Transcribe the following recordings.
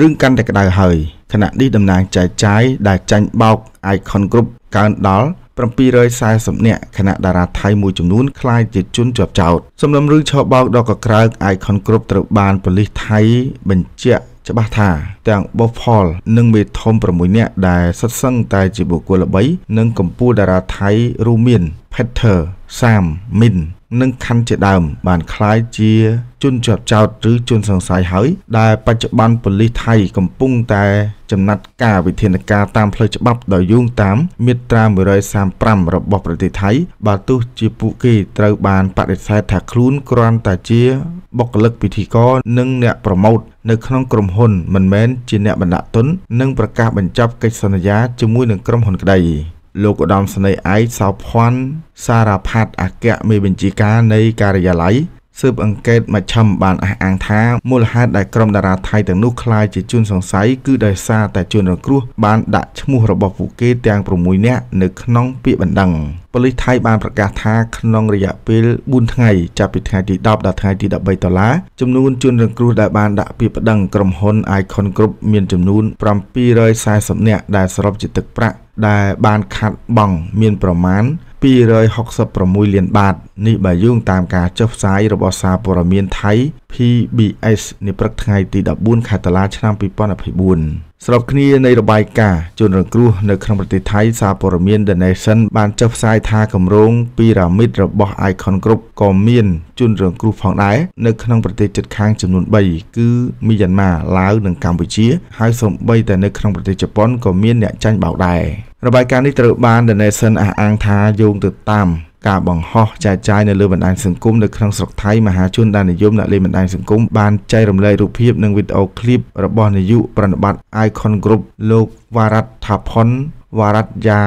រឿងកាន់តែក្តៅហើយខណៈនេះតំណាងចែកចាយដែលចាញ់បោក Icon Group កើនដល់740នាក់គណៈតារាថៃមួយចំនួនคล้ายជាជនជាប់ចោតសំណុំរឿងឆោបោកដល់កក្រើក Icon Group ត្រូវបានប៉ូលីសថៃបញ្ជាក់ច្បាស់ថាទាំងបូផលនិងមេធំ6នាក់ដែលសិតសឹងតែជាបុគ្គលល្បីនិងកម្ពុជាតារាថៃរួមមាន Peter Sam Min និងខណ្ឌជាដើម បានคล้ายជា ជនជាប់ចោតឬជនសង្ស័យហើយដែល បច្ចុប្បន្នប៉ូលីសថៃកំពុងតែចំណាត់ការវិធានការតាមផ្លូវច្បាប់ដោយយោងតាមមាត្រា135របស់ប្រទេសថៃបើទោះជាពួកគេត្រូវបានបដិសេធថាខ្លួនគ្រាន់តែជាបុគ្គលិកពិធីករនិងអ្នកប្រម៉ូទនៅក្នុងក្រុមហ៊ុនមិនមែនជាអ្នកបណ្ដាក់ទុននិងប្រកាសបញ្ចប់កិច្ចសន្យាជាមួយនឹងក្រុមហ៊ុនក្តីលោកឧត្តមសេនីយ៍ឯកសោភ័ណ្ឌសារ៉ាផាត់អគ្គមេបញ្ជាការនៃការិយាល័យស៊ើបអង្កេតមជ្ឈមបានអះអាងថាមូលហេតុដែលក្រុមតារាថៃទាំងនោះคล้ายជាជនសង្ស័យគឺដោយសារតែជនរងគ្រោះបានដាក់ឈ្មោះរបស់ពួកគេទាំង6នាក់នៅក្នុងពាក្យបណ្ដឹងប៉ូលីសថៃបានប្រកាសថាក្នុងរយៈពេល4ថ្ងៃចាប់ពីថ្ងៃទី10ដល់ថ្ងៃទី13ដុល្លារចំនួនជនរងគ្រោះដែលបានដាក់ពាក្យបណ្ដឹងក្រុមហ៊ុន Icon Group មានចំនួន740នាក់ដែលសរុបជាទឹកប្រាក់ដែលបានខាត់បង់មានប្រមាណ266លានបាតនេះបើយោងតាមការចុះផ្សាយរបស់សារព័ត៌មានថៃ PBS នាព្រឹកថ្ងៃទី14ខែតុលាឆ្នាំ2024ស្របគ្នានៃរបាយការណ៍ជនរងគ្រោះនៅក្នុងប្រទេសថៃសារព័ត៌មាន The Nation បានចុះផ្សាយថាគម្រោងពីរ៉ាមីតរបស់ Icon Group ក៏មានជនរងគ្រោះផងដែរនៅក្នុងប្រទេសជិតខាងចំនួន3គឺមីយ៉ាន់ម៉ាឡាវនិងកម្ពុជាហើយសូម្បីតែនៅក្នុងប្រទេសជប៉ុនក៏មានអ្នកចាញ់បោកដែររបាយការណ៍នេះត្រូវបាន The Nation អះអាងថាយោងទៅតាមការបង្ហោះចែកចាយនៅលើបណ្ដាញសង្គមនៅក្នុងស្រុកថៃមហាជនដែលនិយមអ្នកលេងបណ្ដាញសង្គមបានចែករំលែករូបភាព និងវីដេអូឃ្លីបរបស់នាយកប្រណិប័ត Icon Group លោកវ៉ារ៉ាត់ថាផុនវរតយា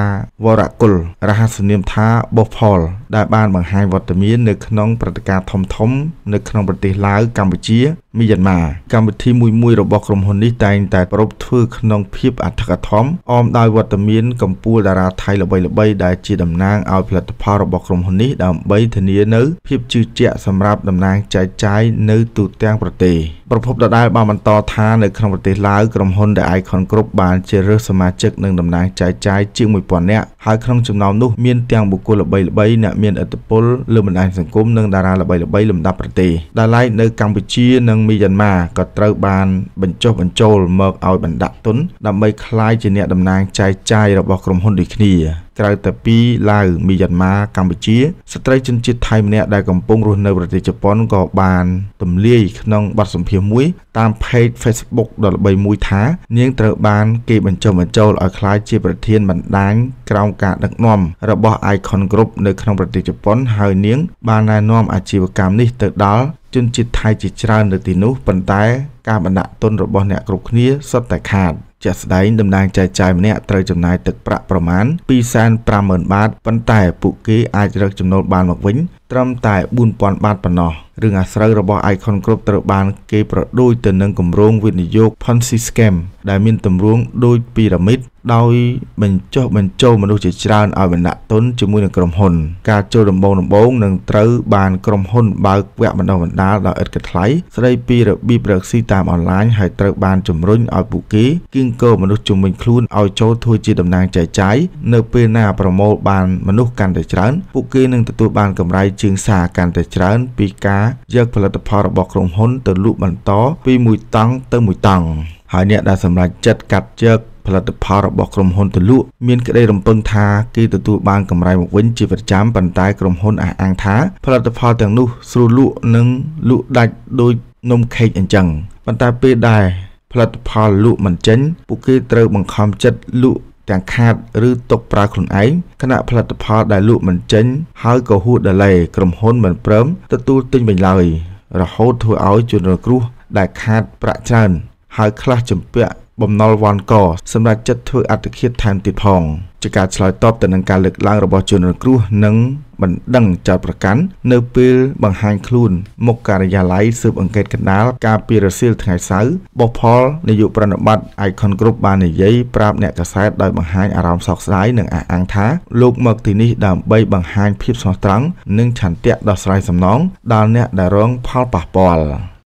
វរគុលរហស្សនាមថាបោះផលដែលបានបង្ហាញវត្តមាននៅក្នុងព្រឹត្តិការណ៍ធំៗនៅក្នុងប្រទេសឡាវកម្ពុជាមីយ៉ាន់ម៉ាកម្មវិធីមួយមួយរបស់ក្រុមហ៊ុននេះតែងតែប្រពធ្វើក្នុងភាពអធិកអធមអមដោយវត្តមានកម្ពុជាតារាថៃល្បីៗដែលជាតំណាងឲ្យផលិតផលរបស់ក្រុមហ៊ុននេះដើម្បីធានានៅ ភាពជឿជាក់សម្រាប់តំណាងចែកចាយនៅទូទាំងប្រទេសប្រពន្ធដដែលបានបន្តថានៅក្នុងប្រទេសឡាវក្រុមហ៊ុនដែល Icon Group បានជ្រើសរើសសមាជិកនិងតំណាងចែកចាយជាង1000នាក់ហើយក្នុងចំណោមនោះមានទាំងបុគ្គលល្បីៗអ្នកមានឥទ្ធិពលលើបណ្ដាញសង្គមនិងតារាល្បីៗលំដាប់ប្រទេសដែលឡែកនៅកម្ពុជានិងនិងមីយ៉ាន់ម៉ាក៏ត្រូវបានបញ្ចុះបញ្ចូលមកឲ្យបណ្ដាក់ទុនដើម្បីក្លាយជាអ្នកតំណាងចែកចាយរបស់ក្រុមហ៊ុនដូចគ្នា។ក្រៅតែពីឡាវមីយ៉ាន់ម៉ាកម្ពុជា ស្ត្រីជនជាតិថៃម្នាក់ដែលកំពុងរស់នៅប្រទេសជប៉ុនក៏បានទម្លាយក្នុងបទសម្ភាសន៍មួយតាមផេក Facebook ដ៏ល្បីមួយថានាងត្រូវបានគេបញ្ចុះបញ្ចូលឲ្យក្លាយជាប្រធានបណ្ដាញក្រោមការដឹកនាំរបស់ Icon Group នៅក្នុងប្រទេសជប៉ុនហើយនាងបានណែនាំអាជីវកម្មនេះទៅដល់ជនជាតិថៃជាច្រើននៅទីនោះប៉ុន្តែការបណ្ដាក់ទុនរបស់អ្នកគ្រប់គ្នាសុទ្ធតែខាត។ជាក់ស្ដែងតំណាងចែកចាយម្នាក់ត្រូវចំណាយទឹកប្រាក់ប្រមាណ250,000បាតប៉ុន្តែពួកគេអាចរកចំណូលបានមកវិញត្រឹមតែ4000បាតប៉ុណ្ណោះរឿងអាស្រូវរបស់ Icon Group ត្រូវបាន គេប្រដូចទៅនឹងគម្រោងវិនិយោគ Ponzi Scam ដែលមានទម្រង់ដូចពីរ៉ាមីតដោយបញ្ចុះបញ្ចូលមនុស្សជាច្រើនឲ្យបណ្ដាក់ទុនជាមួយនឹងក្រុមហ៊ុន ការចូលដំបូងដំបូងនឹងត្រូវបានក្រុមហ៊ុនបើកវគ្គបណ្ដុះបណ្ដាលដោយឥតគិតថ្លៃស្ដីពីរបៀបរកស៊ីតាមអនឡាញហើយត្រូវបានជំរុញឲ្យពួកគេគៀងគរមនុស្សជំនាញខ្លួនឲ្យចូលធ្វើជាតំណាងចែកចាយនៅពេលណាប្រមូលបានមនុស្សកាន់តែច្រើនពួកគេនឹងទទួលបានកម្រៃជាងសារកាន់តែច្រើនពីការយកផលិតផលរបស់ក្រុមហ៊ុនទៅលក់បន្តពីមួយតង់ទៅមួយតង់ហើយអ្នកដែលសម្រេចចិត្តកាត់យកផលិតផលរបស់ក្រុមហ៊ុនទៅលក់មានក្តីរំពឹងថាគេទទួលបានកម្រៃមកវិញជាប្រចាំប៉ុន្តែក្រុមហ៊ុនអះអាងថាផលិតផលទាំងនោះស្រួលលក់និងលក់ដាច់ដោយនំខេកអញ្ចឹងប៉ុន្តែពេលដែលផលិតផលលក់មិនចេញពួកគេត្រូវបង្ខំចិត្តលក់ទាំងខាតឬຕົកប្រើខ្លួនឯងគណៈផលិតផលដែលលក់មិនចេញហើយក៏ហួសដលេក្រុមហ៊ុនមិនព្រមទទួលទិញវិញឡើយរហូតធ្វើឲ្យជនរងគ្រោះដែលខាតប្រាក់ច្រើនហើយខ្លះជំពាក់បំណុលវ៉ាន់កសម្រាប់ចិត្តធ្វើអត្តឃាតថែមទៀតផង។ជាការឆ្លើយតបទៅនឹងការលើកឡើងរបស់ជនរងគ្រោះនិងបណ្ដឹងចោតប្រកាន់នៅពេលបង្ហាញខ្លួនមុខការិយាល័យស៊ើបអង្កេតកណ្ដាលការពីរសៀលថ្ងៃសៅរបោះផលនយោបាយប្រណិប័ត Icon Group បាននិយាយប្រាប់អ្នកកាសែតដោយបង្ហាញអារម្មណ៍សោកស្ដាយនិងអះអាងថាលោកមកទីនេះដើម្បីបង្ហាញភាពស្មោះត្រង់និងឆន្ទៈដោះស្រាយសំណងដល់អ្នកដែលរងផលប៉ះពាល់